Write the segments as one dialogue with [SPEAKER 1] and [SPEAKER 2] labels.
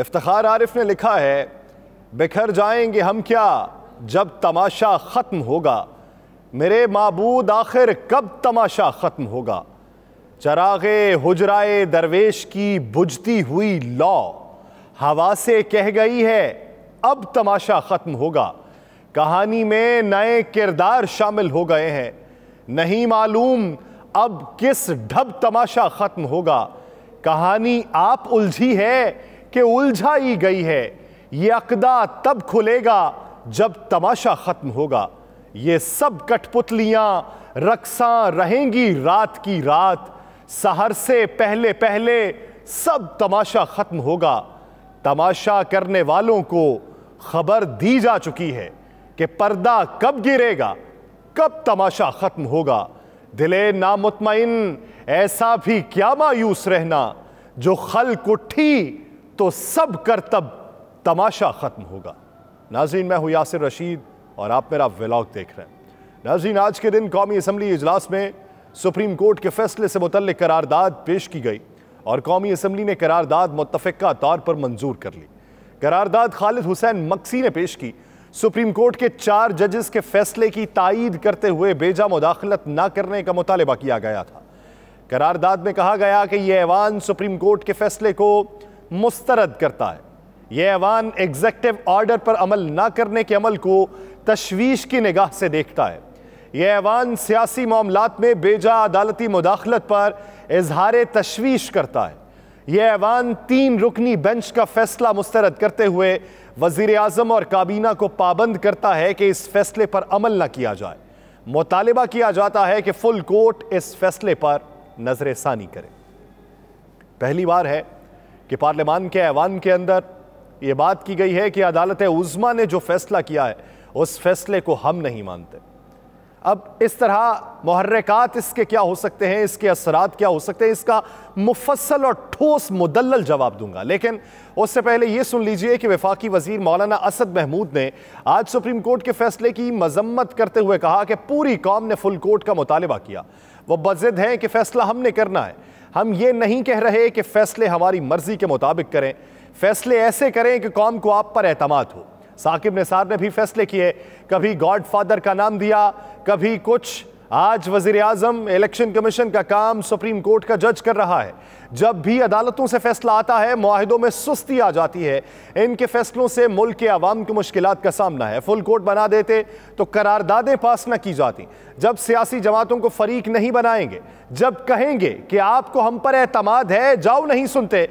[SPEAKER 1] इफ्तार आरिफ ने लिखा है बिखर जाएंगे हम क्या जब तमाशा ख़त्म होगा मेरे मबूद आखिर कब तमाशा ख़त्म होगा चरागे हुजराए दरवेश की बुझती हुई लॉ हवा से कह गई है अब तमाशा ख़त्म होगा कहानी में नए किरदार शामिल हो गए हैं नहीं मालूम अब किस ढब तमाशा ख़त्म होगा कहानी आप उलझी है कि उलझाई गई है ये अकदा तब खुलेगा जब तमाशा खत्म होगा ये सब कठपुतलियां रक्सा रहेंगी रात की रात सहर से पहले पहले सब तमाशा खत्म होगा तमाशा करने वालों को खबर दी जा चुकी है कि पर्दा कब गिरेगा कब तमाशा खत्म होगा दिले नामुतमिन ऐसा भी क्या मायूस रहना जो खल कुट्ठी तो सब करतब तमाशा ख़त्म होगा नाजीन मैं हूँ यासिर रशीद और आप मेरा व्लॉग देख रहे हैं नाजीन आज के दिन कौमी असम्बली इजलास में सुप्रीम कोर्ट के फैसले से मुतल करारदाद पेश की गई और कौमी असम्बली ने करारदाद मुतफ़ा तौर पर मंजूर कर ली करारदाद खालिद हुसैन मक्सी ने पेश की सुप्रीम कोर्ट के चार जजेस के फैसले की तइद करते हुए बेजा मुदाखलत ना करने का मुतालबा किया गया था करारदाद में कहा गया कि यह ऐवान सुप्रीम कोर्ट के फैसले को मुस्तरद करता है यह ऐवान एग्जेक्टिव ऑर्डर पर अमल ना करने के अमल को तशवीश की निगाह से देखता है यह ऐवान सियासी मामला में बेजा अदालती मुदाखलत पर इजहार तशवीश करता है यह ऐवान तीन रुकनी बेंच का फैसला मुस्तरद करते हुए वजीर अजम और काबीना को पाबंद करता है कि इस फैसले पर अमल न किया जाए मुतालबा किया जाता है कि फुल कोर्ट इस फैसले पर नजर करे पहली बार है कि पार्लियामान के ऐवान के अंदर ये बात की गई है कि अदालत उज़मा ने जो फैसला किया है उस फैसले को हम नहीं मानते अब इस तरह महरक़ात इसके क्या हो सकते हैं इसके असरात क्या हो सकते हैं इसका मुफसल और ठोस मुदल जवाब दूंगा लेकिन उससे पहले यह सुन लीजिए कि वफाकी वजीर मौलाना असद महमूद ने आज सुप्रीम कोर्ट के फैसले की मजम्मत करते हुए कहा कि पूरी कौम ने फुल कोर्ट का मुतालबा किया वह बजिद है कि फैसला हमने करना है हम ये नहीं कह रहे कि फैसले हमारी मर्जी के मुताबिक करें फैसले ऐसे करें कि कौम को आप पर एतमाद हो साकिब निसार ने भी फैसले किए कभी गॉड फादर का नाम दिया कभी कुछ आज वजीर आजम इलेक्शन कमीशन का काम सुप्रीम कोर्ट का जज कर रहा है जब भी अदालतों से फैसला आता है माहिदों में सुस्ती आ जाती है इनके फैसलों से मुल्क के आवाम की मुश्किल का सामना है फुल कोर्ट बना देते तो करारदादें पास न की जाती जब सियासी जमातों को फरीक नहीं बनाएंगे जब कहेंगे कि आपको हम पर एतमाद है जाओ नहीं सुनते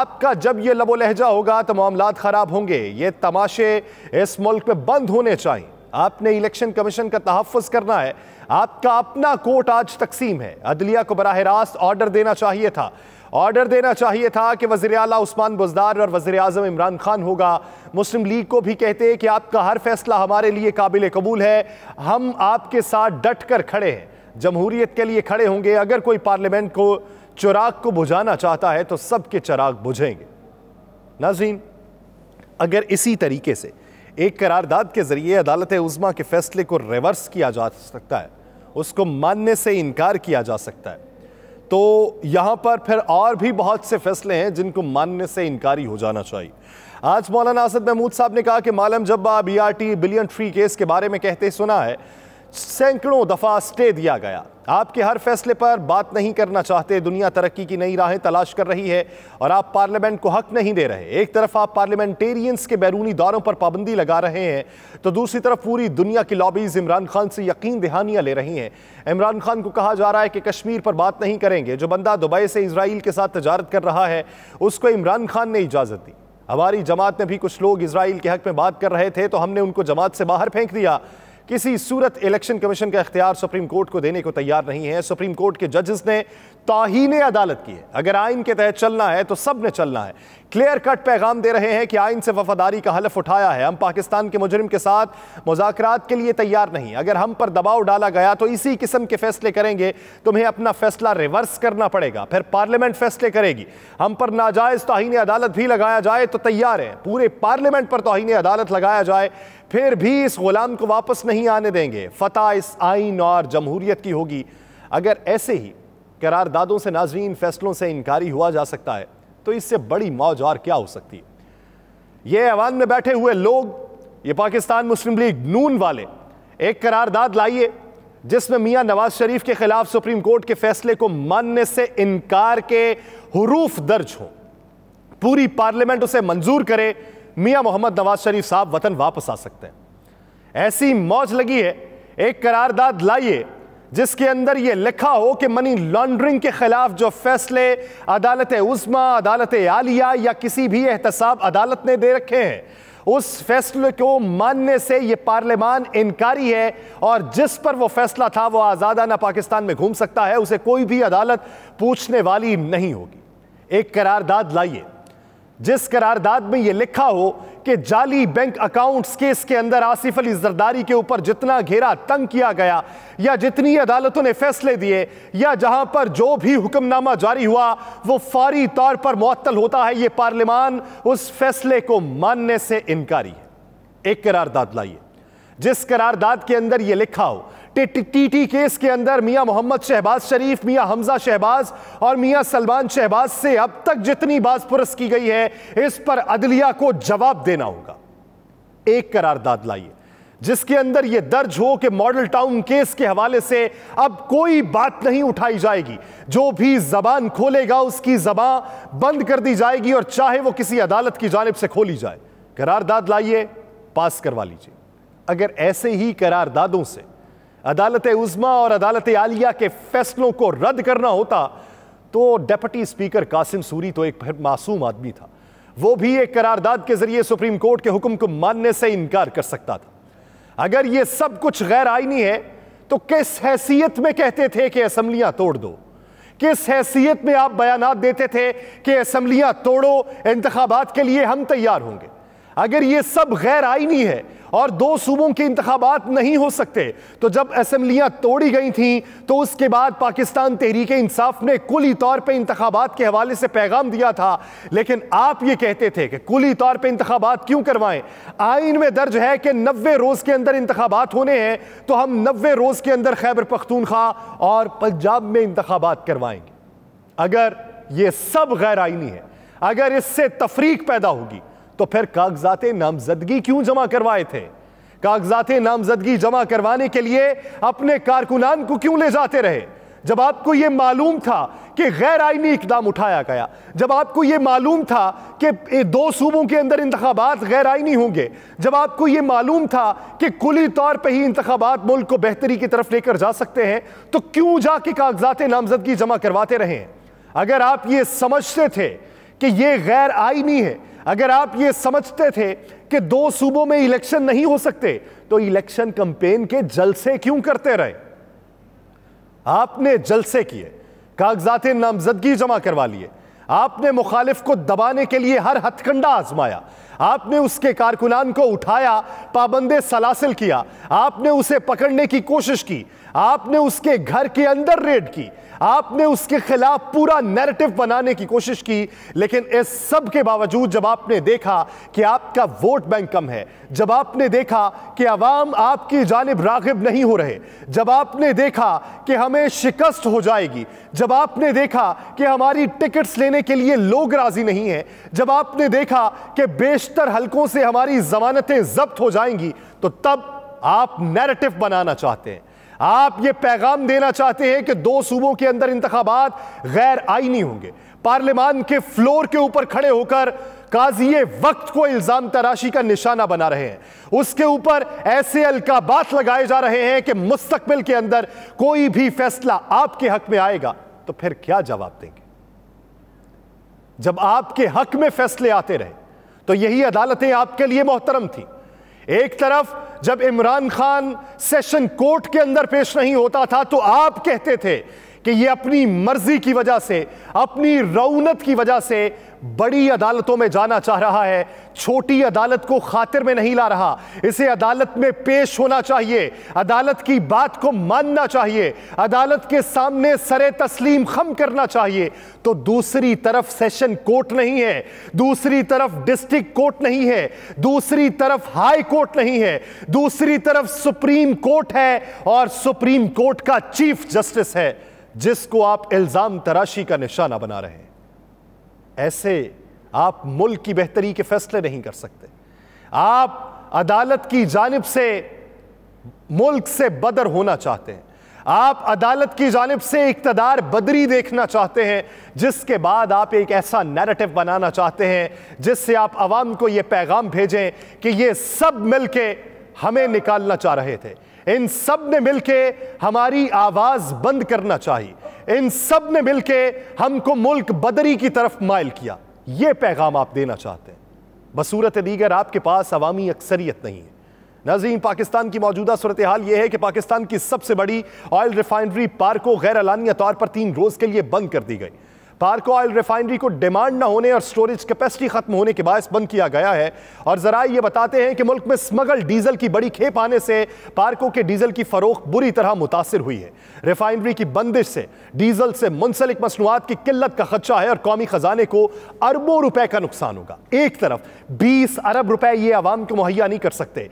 [SPEAKER 1] आपका जब ये लबो लहजा होगा तो मामला खराब होंगे ये तमाशे इस मुल्क में बंद होने चाहिए आपने इलेक्शन कमीशन का तहफ़ करना है आपका अपना कोर्ट आज तकसीम है अदलिया को बरह रास्त ऑर्डर देना चाहिए था ऑर्डर देना चाहिए था कि वजी अला उस्मान बुजदार और वजी अजम इमरान खान होगा मुस्लिम लीग को भी कहते हैं कि आपका हर फैसला हमारे लिए काबिल कबूल है हम आपके साथ डट कर खड़े हैं जमहूरीत के लिए खड़े होंगे अगर कोई पार्लियामेंट को चुराग को बुझाना चाहता है तो सबके चिराग बुझेंगे नाजीन अगर इसी तरीके से एक करारदाद के जरिए अदालत उज़मा के फैसले को रिवर्स किया जा सकता है उसको मानने से इनकार किया जा सकता है तो यहाँ पर फिर और भी बहुत से फैसले हैं जिनको मानने से इनकारी हो जाना चाहिए आज मौलाना असद महमूद साहब ने कहा कि Malam Jabba B R T billion tree case के बारे में कहते सुना है सैकड़ों दफा स्टे दिया गया आपके हर फैसले पर बात नहीं करना चाहते दुनिया तरक्की की नई राहें तलाश कर रही है और आप पार्लियामेंट को हक नहीं दे रहे एक तरफ आप पार्लियामेंटेरियंस के बैरूनी दौरों पर पाबंदी लगा रहे हैं तो दूसरी तरफ पूरी दुनिया की लॉबीज इमरान खान से यकीन दहानियां ले रही हैं इमरान खान को कहा जा रहा है कि कश्मीर पर बात नहीं करेंगे जो बंदा दुबई से इसराइल के साथ तजारत कर रहा है उसको इमरान खान ने इजाज़त दी हमारी जमात में भी कुछ लोग इसराइल के हक में बात कर रहे थे तो हमने उनको जमात से बाहर फेंक दिया किसी सूरत इलेक्शन कमीशन का इख्तियार सुप्रीम कोर्ट को देने को तैयार नहीं है सुप्रीम कोर्ट के जजेस ने ताहीन अदालत की है अगर आइन के तहत चलना है तो सब ने चलना है क्लियर कट पैगाम दे रहे हैं कि आइन से वफादारी का हलफ उठाया है हम पाकिस्तान के मुजरिम के साथ मुजाकर के लिए तैयार नहीं अगर हम पर दबाव डाला गया तो इसी किस्म के फैसले करेंगे तुम्हें अपना फैसला रिवर्स करना पड़ेगा फिर पार्लियामेंट फैसले करेगी हम पर नाजायज तोहन अदालत भी लगाया जाए तो तैयार है पूरे पार्लियामेंट पर तोहन अदालत लगाया जाए फिर भी इस गुलाम को वापस नहीं आने देंगे फतह इस आइन और जमहूरियत की होगी अगर ऐसे ही करारदादों से नाजरीन फैसलों से इनकारी हुआ जा सकता है तो इससे बड़ी मौज और क्या हो सकती है ये ऐवान में बैठे हुए लोग ये पाकिस्तान मुस्लिम लीग नून वाले एक करारदाद लाइए जिसमें मियां नवाज शरीफ के खिलाफ सुप्रीम कोर्ट के फैसले को मानने से इनकार के हरूफ दर्ज हों पूरी पार्लियामेंट उसे मंजूर करे मियां मोहम्मद नवाज शरीफ साहब वतन वापस आ सकते हैं ऐसी मौज लगी है एक करारदाद लाइए जिसके अंदर यह लिखा हो कि मनी लॉन्ड्रिंग के खिलाफ जो फैसले अदालत उस्मा अदालत आलिया या किसी भी एहतसाब अदालत ने दे रखे हैं उस फैसले को मानने से यह पार्लियामान इनकारी है और जिस पर वो फैसला था वो आज़ादाना पाकिस्तान में घूम सकता है उसे कोई भी अदालत पूछने वाली नहीं होगी एक करारदाद लाइए जिस करारदाद में यह लिखा हो कि जाली बैंक अकाउंट्स केस के अंदर आसिफ अली जरदारी के ऊपर जितना घेरा तंग किया गया या जितनी अदालतों ने फैसले दिए या जहां पर जो भी हुक्मनामा जारी हुआ वो फौरी तौर पर मअतल होता है ये पार्लियामान उस फैसले को मानने से इनकारी है एक करारदाद लाइए जिस करारदाद के अंदर यह लिखा हो टीटी केस के अंदर मियां मोहम्मद शहबाज शरीफ मियां हमजा शहबाज और मियां सलमान शहबाज से अब तक जितनी पुरस्त की गई है इस पर अदलिया को जवाब देना होगा एक करारदाद लाइए जिसके अंदर यह दर्ज हो कि मॉडल टाउन केस के हवाले से अब कोई बात नहीं उठाई जाएगी जो भी जबान खोलेगा उसकी जबान बंद कर दी जाएगी और चाहे वो किसी अदालत की जानब से खोली जाए करारदाद लाइए पास करवा लीजिए अगर ऐसे ही करारदादों से अदालत उज़मा और अदालत आलिया के फैसलों को रद्द करना होता तो डेप्टी स्पीकर कासिम सूरी तो एक मासूम आदमी था वो भी एक करारदाद के जरिए सुप्रीम कोर्ट के हुक्म को मानने से इनकार कर सकता था अगर ये सब कुछ गैर आईनी है तो किस हैसियत में कहते थे कि असम्बलियां तोड़ दो किस हैसियत में आप बयान देते थे कि असम्बलियां तोड़ो इंतबात के लिए हम तैयार होंगे अगर ये सब गैर आईनी है और दो सूबों के इंतबात नहीं हो सकते तो जब असम्बलियाँ तोड़ी गई थीं तो उसके बाद पाकिस्तान तहरीक इंसाफ ने कुली तौर पर इंतबात के हवाले से पैगाम दिया था लेकिन आप ये कहते थे कि कुली तौर पर इंतबात क्यों करवाएं आइन में दर्ज है कि नबे रोज़ के अंदर इंतबात होने हैं तो हम नबे रोज़ के अंदर खैबर पख्तूनख्वा और पंजाब में इंतबात करवाएंगे अगर ये सब गैर आइनी है अगर इससे तफरीक पैदा होगी तो फिर कागजात नामजदगी क्यों जमा करवाए थे कागजात नामजदगी जमा करवाने के लिए अपने कारकुनान को क्यों ले जाते रहे जब आपको यह मालूम था कि गैर आइनी इकदाम उठाया गया जब आपको यह मालूम था कि दो सूबों के अंदर इंतबात गैर आइनी होंगे जब आपको यह मालूम था कि कुली तौर पर ही इंतबात मुल्क को बेहतरी की तरफ लेकर जा सकते हैं तो क्यों जाके कागजात नामजदगी जमा करवाते रहे अगर आप ये समझते थे कि यह गैर आइनी है अगर आप ये समझते थे कि दो सूबों में इलेक्शन नहीं हो सकते तो इलेक्शन कंपेन के जलसे क्यों करते रहे आपने जलसे किए कागजात नामजदगी जमा करवा लिए आपने मुखालिफ को दबाने के लिए हर हथकंडा आजमाया आपने उसके कारकुनान को उठाया पाबंदे सलासिल किया आपने उसे पकड़ने की कोशिश की आपने उसके घर के अंदर रेड की आपने उसके खिलाफ पूरा नैरेटिव बनाने की कोशिश की लेकिन इस सब के बावजूद जब आपने देखा कि आपका वोट बैंक कम है जब आपने देखा कि आवाम आपकी जानब रागिब नहीं हो रहे जब आपने देखा कि हमें शिकस्त हो जाएगी जब आपने देखा कि हमारी टिकट्स लेने के लिए लोग राजी नहीं है जब आपने देखा कि बेशतर हलकों से हमारी जमानतें जब्त हो जाएंगी तो तब आप नैरेटिव बनाना चाहते हैं आप ये पैगाम देना चाहते हैं कि दो सूबों के अंदर इंतबात गैर आईनी होंगे पार्लियामान के फ्लोर के ऊपर खड़े होकर काजिए वक्त को इल्जाम तराशी का निशाना बना रहे हैं उसके ऊपर ऐसे अलकाबात लगाए जा रहे हैं कि मुस्तकबिल के अंदर कोई भी फैसला आपके हक में आएगा तो फिर क्या जवाब देंगे जब आपके हक में फैसले आते रहे तो यही अदालतें आपके लिए मोहतरम थी एक तरफ जब इमरान खान सेशन कोर्ट के अंदर पेश नहीं होता था तो आप कहते थे कि ये अपनी मर्जी की वजह से अपनी रौनत की वजह से बड़ी अदालतों में जाना चाह रहा है छोटी अदालत को खातिर में नहीं ला रहा इसे अदालत में पेश होना चाहिए अदालत की बात को मानना चाहिए अदालत के सामने सरे तस्लीम खम करना चाहिए तो दूसरी तरफ सेशन कोर्ट नहीं है दूसरी तरफ डिस्ट्रिक्ट कोर्ट नहीं है दूसरी तरफ हाई कोर्ट नहीं है दूसरी तरफ सुप्रीम कोर्ट है और सुप्रीम कोर्ट का चीफ जस्टिस है जिसको आप इल्जाम तराशी का निशाना बना रहे हैं ऐसे आप मुल्क की बेहतरी के फैसले नहीं कर सकते आप अदालत की जानब से मुल्क से बदर होना चाहते हैं आप अदालत की जानब से इकतदार बदरी देखना चाहते हैं जिसके बाद आप एक ऐसा नैरेटिव बनाना चाहते हैं जिससे आप आवाम को यह पैगाम भेजें कि ये सब मिलके हमें निकालना चाह रहे थे इन सब ने मिलके हमारी आवाज़ बंद करना चाहिए इन सब ने मिलकर हमको मुल्क बदरी की तरफ माइल किया यह पैगाम आप देना चाहते हैं बसूरत दीगर आपके पास अवामी अक्सरियत नहीं है नजीम पाकिस्तान की मौजूदा सूरत हाल यह है कि पाकिस्तान की सबसे बड़ी ऑयल रिफाइनरी पार्को गैर अलानिया तौर पर तीन रोज़ के लिए बंद कर दी गई पार्को ऑयल रिफाइनरी को डिमांड ना होने और स्टोरेज कैपेसिटी खत्म होने के बायस बंद किया गया है और जरा ये बताते हैं कि मुल्क में स्मगल डीजल की बड़ी खेप आने से पार्को के डीजल की फरोख बुरी तरह मुतासर हुई है रिफाइनरी की बंदिश से डीजल से मुंसलिक मसनूआत की किल्लत का खदशा है और कौमी खजाने को अरबों रुपए का नुकसान होगा एक तरफ बीस अरब रुपए ये आवाम को मुहैया नहीं कर सकते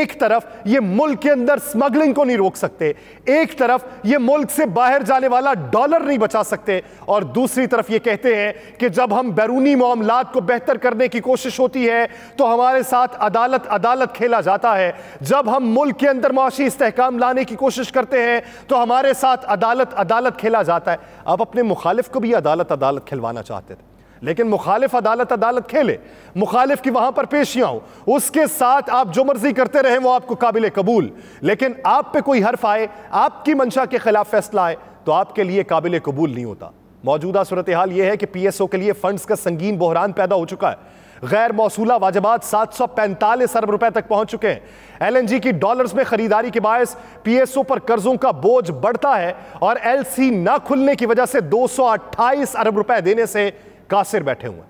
[SPEAKER 1] एक तरफ ये मुल्क के अंदर स्मगलिंग को नहीं रोक सकते एक तरफ ये मुल्क से बाहर जाने वाला डॉलर नहीं बचा सकते और दूसरी दूसरी तरफ ये कहते हैं कि जब हम बैरूनी मामला को बेहतर करने की कोशिश होती है तो हमारे साथ अदालत अदालत खेला जाता है जब हम मुल्क के अंदर माशी इसकाम लाने की कोशिश करते हैं तो हमारे साथ अदालत अदालत खेला जाता है आप अपने मुखालिफ को भी अदालत अदालत खिलवाना चाहते थे लेकिन मुखालिफ अदालत अदालत खेले मुखालिफ की वहां पर पेशियां हो उसके साथ आप जो मर्जी करते रहे वो आपको काबिल कबूल लेकिन आप पे कोई हर्फ आए आपकी मंशा के खिलाफ फैसला आए तो आपके लिए काबिल कबूल नहीं होता मौजूदा सूरत हाल यह है कि पीएसओ के लिए फंड्स का संगीन बहरान पैदा हो चुका है गैर मौसूला वाजबात सात सौ पैंतालीस अरब रुपए तक पहुंच चुके हैं एलएनजी की डॉलर्स में खरीदारी के बायस पीएसओ पर कर्जों का बोझ बढ़ता है और एलसी ना खुलने की वजह से 228 अरब रुपए देने से कासिर बैठे हुए हैं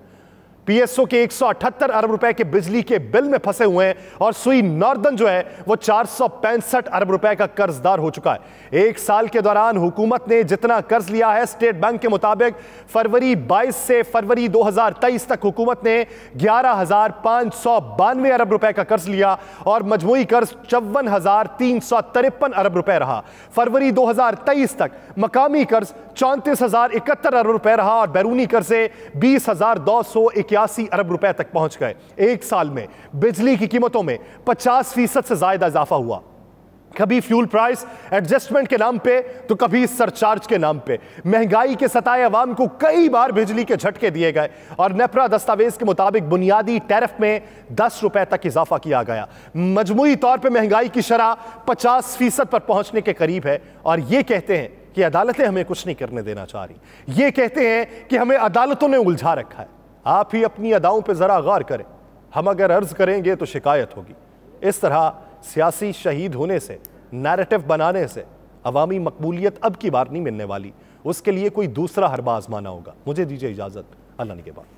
[SPEAKER 1] पीएसओ के 178 अरब रुपए के बिजली के बिल में फंसे हुए हैं और सुई नॉर्दन जो है वो चार अरब रुपए का कर्जदार हो चुका है एक साल के दौरान हुकूमत ने जितना कर्ज लिया है स्टेट बैंक के मुताबिक फरवरी 22 से फरवरी 2023 तक हुकूमत ने ग्यारह अरब रुपए का कर्ज लिया और मजमुई कर्ज चौवन अरब रुपए रहा फरवरी दो तक मकामी कर्ज चौंतीस अरब रुपए रहा और बैरूनी कर्जे बीस छियासी अरब रुपए तक पहुंच गए एक साल में बिजली की कीमतों में पचास फीसद से ज्यादा इजाफा हुआ कभी फ्यूल प्राइस एडजस्टमेंट के नाम पे तो कभी सरचार्ज के नाम पे महंगाई के सताए अवाम को कई बार बिजली के झटके दिए गए और नेपरा दस्तावेज के मुताबिक बुनियादी टैरिफ में दस रुपए तक इजाफा किया गया मजमुई तौर पे महंगाई की शरह पचास फीसद पर पहुंचने के करीब है और ये कहते हैं कि अदालतें हमें कुछ नहीं करने देना चाह रही ये कहते हैं कि हमें अदालतों ने उलझा रखा है आप ही अपनी अदाओं पर ज़रा गौर करें हम अगर अर्ज़ करेंगे तो शिकायत होगी इस तरह सियासी शहीद होने से नैरेटिव बनाने से अवामी मकबूलियत अब की बार नहीं मिलने वाली उसके लिए कोई दूसरा हरबा आजमाना होगा मुझे दीजिए इजाज़त अल्लाह ने के बाद